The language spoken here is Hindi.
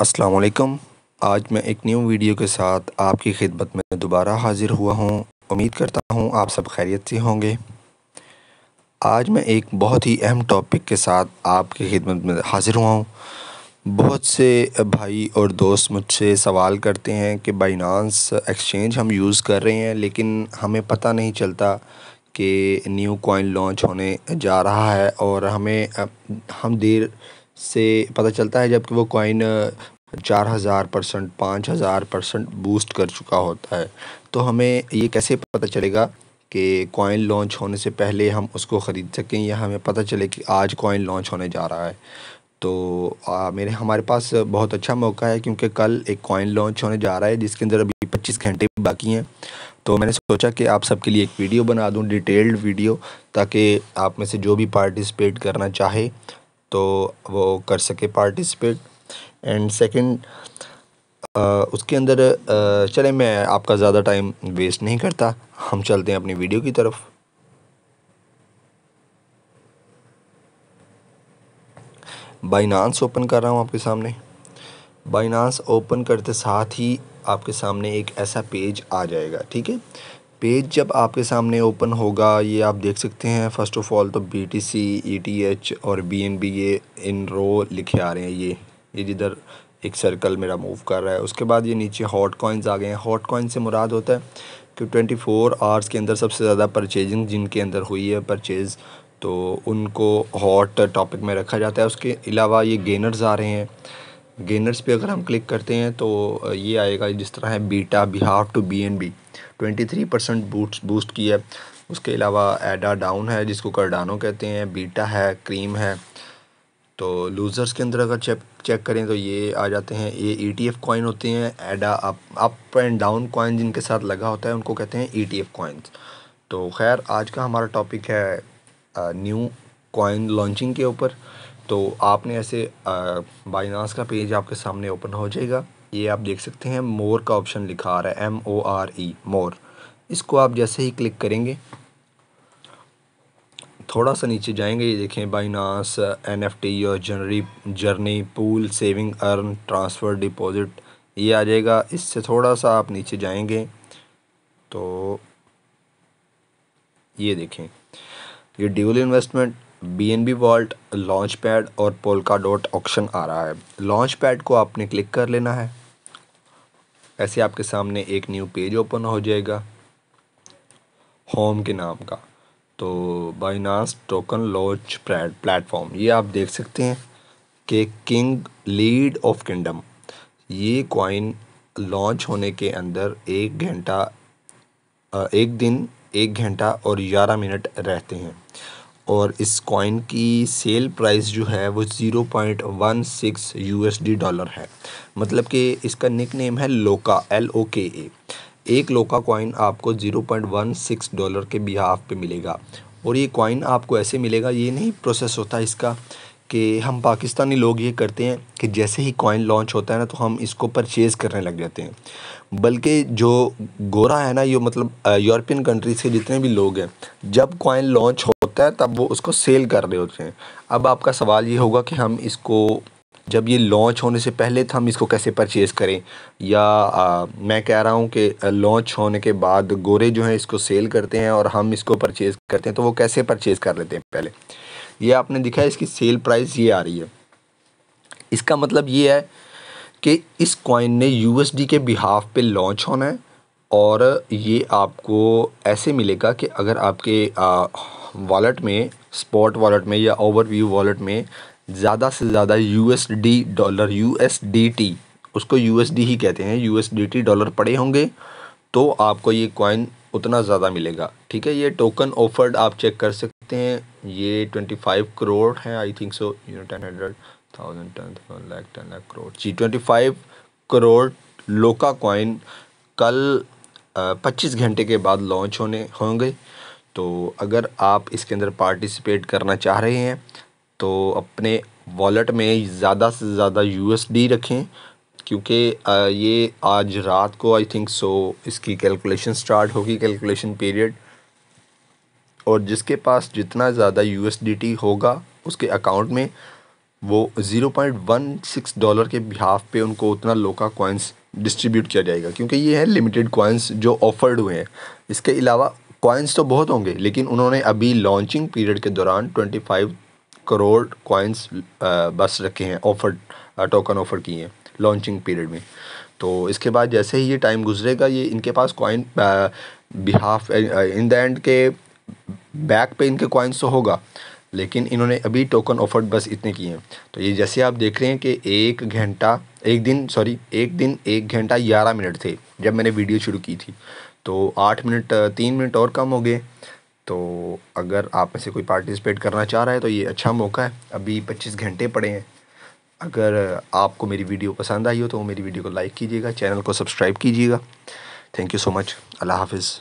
अस्सलाम आज मैं एक न्यू वीडियो के साथ आपकी खिदमत में दोबारा हाज़िर हुआ हूँ उम्मीद करता हूँ आप सब खैरियत से होंगे आज मैं एक बहुत ही अहम टॉपिक के साथ आपकी खिदमत में हाज़िर हुआ हूँ बहुत से भाई और दोस्त मुझसे सवाल करते हैं कि बाइनांस एक्सचेंज हम यूज़ कर रहे हैं लेकिन हमें पता नहीं चलता कि न्यू कॉइन लॉन्च होने जा रहा है और हमें हम देर से पता चलता है जबकि वो कॉइन चार हज़ार परसेंट पाँच हज़ार परसेंट बूस्ट कर चुका होता है तो हमें ये कैसे पता चलेगा कि कॉइन लॉन्च होने से पहले हम उसको ख़रीद सकें या हमें पता चले कि आज कॉइन लॉन्च होने जा रहा है तो आ, मेरे हमारे पास बहुत अच्छा मौका है क्योंकि कल एक कॉइन लॉन्च होने जा रहा है जिसके अंदर अभी पच्चीस घंटे बाकी हैं तो मैंने सोचा कि आप सबके लिए एक वीडियो बना दूं डिटेल्ड वीडियो ताकि आप में से जो भी पार्टिसिपेट करना चाहे तो वो कर सके पार्टिसिपेट एंड सेकंड उसके अंदर चले मैं आपका ज़्यादा टाइम वेस्ट नहीं करता हम चलते हैं अपनी वीडियो की तरफ बाइनांस ओपन कर रहा हूँ आपके सामने बाइनांस ओपन करते साथ ही आपके सामने एक ऐसा पेज आ जाएगा ठीक है पेज जब आपके सामने ओपन होगा ये आप देख सकते हैं फ़र्स्ट ऑफ़ ऑल तो B T C E T H और बी एन बी ये इन रो लिखे आ रहे हैं ये ये जिधर एक सर्कल मेरा मूव कर रहा है उसके बाद ये नीचे हॉट कॉइन्स आ गए हैं हॉट कॉइन से मुराद होता है कि ट्वेंटी फोर आवर्स के अंदर सबसे ज़्यादा परचेजिंग जिनके अंदर हुई है परचेज़ तो उनको हॉट टॉपिक में रखा जाता है उसके अलावा ये गेनर्स आ रहे हैं गेनर्स पे अगर हम क्लिक करते हैं तो ये आएगा जिस तरह है beta behalf to B N B twenty three percent boot boost की है उसके अलावा एडा डाउन है जिसको करडानो कहते हैं बीटा है क्रीम है तो लूज़र्स के अंदर अगर चेक चेक करें तो ये आ जाते हैं ये ई टी एफ़ कॉइन होते हैं ADA up up and down coin जिनके साथ लगा होता है उनको कहते हैं ई टी एफ़ कॉइन्स तो खैर आज का हमारा टॉपिक है न्यू कॉइन लॉन्चिंग के ऊपर तो आपने ऐसे बाइनास का पेज आपके सामने ओपन हो जाएगा ये आप देख सकते हैं मोर का ऑप्शन लिखा आ रहा है एम ओ आर ई मोर इसको आप जैसे ही क्लिक करेंगे थोड़ा सा नीचे जाएंगे ये देखें बाइनास एन एफ टी और जनरी journey pool saving earn transfer deposit ये आ जाएगा इससे थोड़ा सा आप नीचे जाएंगे तो ये देखें ये dual investment B N B vault launch pad और पोलका डॉट ऑप्शन आ रहा है लॉन्च पैड को आपने क्लिक कर लेना है ऐसे आपके सामने एक न्यू पेज ओपन हो जाएगा होम के नाम का तो Binance token launch pad platform ये आप देख सकते हैं कि किंग लीड ऑफ किंगडम ये कॉइन लॉन्च होने के अंदर एक घंटा एक दिन एक घंटा और ग्यारह मिनट रहते हैं और इस कॉइन की सेल प्राइस जो है वो zero point one six U dollar है मतलब कि इसका निक नेम है लोका एल ओ के ए एक लोका कॉइन आपको zero point one six dollar के बिहाफ पे मिलेगा और ये कॉइन आपको ऐसे मिलेगा ये नहीं प्रोसेस होता इसका कि हम पाकिस्तानी लोग ये करते हैं कि जैसे ही कॉइन लॉन्च होता है ना तो हम इसको परचेज़ करने लग जाते हैं बल्कि जो गोरा है ना ये मतलब यूरोपियन कंट्री से जितने भी लोग हैं जब कॉइन लॉन्च हो होता है तब वो उसको सेल कर रहे होते हैं अब आपका सवाल ये होगा कि हम इसको जब ये लॉन्च होने से पहले तो हम इसको कैसे परचेज़ करें या आ, मैं कह रहा हूँ कि लॉन्च होने के बाद गोरे जो हैं इसको सेल करते हैं और हम इसको परचेज़ करते हैं तो वो कैसे परचेज़ कर लेते हैं पहले ये आपने दिखा है इसकी सेल प्राइस ये आ रही है इसका मतलब ये है कि इस कॉइन ने यू के बिहाफ पे लॉन्च होना है और ये आपको ऐसे मिलेगा कि अगर आपके वॉलेट में स्पॉट वॉलेट में या ओवरव्यू वॉलेट में ज़्यादा से ज़्यादा यू डॉलर यू उसको यू ही कहते हैं यू डॉलर पड़े होंगे तो आपको ये कॉइन उतना ज़्यादा मिलेगा ठीक है ये टोकन ऑफर्ड आप चेक कर सकते हैं ये ट्वेंटी फाइव करोड़ है I think so you know ten hundred thousand ten thousand lakh ten lakh crore जी twenty five crore Loka coin कल पच्चीस घंटे के बाद लॉन्च होने होंगे तो अगर आप इसके अंदर पार्टिसिपेट करना चाह रहे हैं तो अपने वॉलेट में ज़्यादा से ज़्यादा यू रखें क्योंकि ये आज रात को आई थिंक सो इसकी कैलकुलेशन स्टार्ट होगी कैलकुलेशन पीरियड और जिसके पास जितना ज़्यादा यू होगा उसके अकाउंट में वो zero point one six dollar के बिहाफ पे उनको उतना लोका कॉइन्स डिस्ट्रीब्यूट किया जाएगा क्योंकि ये है लिमिटेड कॉइन्स जो ऑफर्ड हुए हैं इसके अलावा कॉइन्स तो बहुत होंगे लेकिन उन्होंने अभी लॉन्चिंग पीरियड के दौरान 25 करोड़ कॉइन्स बस रखे हैं ऑफर टोकन ऑफ़र किए हैं लॉन्चिंग पीरियड में तो इसके बाद जैसे ही ये टाइम गुजरेगा ये इनके पास coin behalf in the end के बैक पे इनके कॉइन्स तो होगा लेकिन इन्होंने अभी टोकन ऑफर बस इतने किए हैं तो ये जैसे आप देख रहे हैं कि एक घंटा एक दिन सॉरी एक दिन एक घंटा ग्यारह मिनट थे जब मैंने वीडियो शुरू की थी तो आठ मिनट तीन मिनट और कम हो गए तो अगर आप में से कोई पार्टिसिपेट करना चाह रहा है तो ये अच्छा मौका है अभी पच्चीस घंटे पड़े हैं अगर आपको मेरी वीडियो पसंद आई हो तो मेरी वीडियो को लाइक कीजिएगा चैनल को सब्सक्राइब कीजिएगा थैंक यू सो मच अल्लाह हाफिज़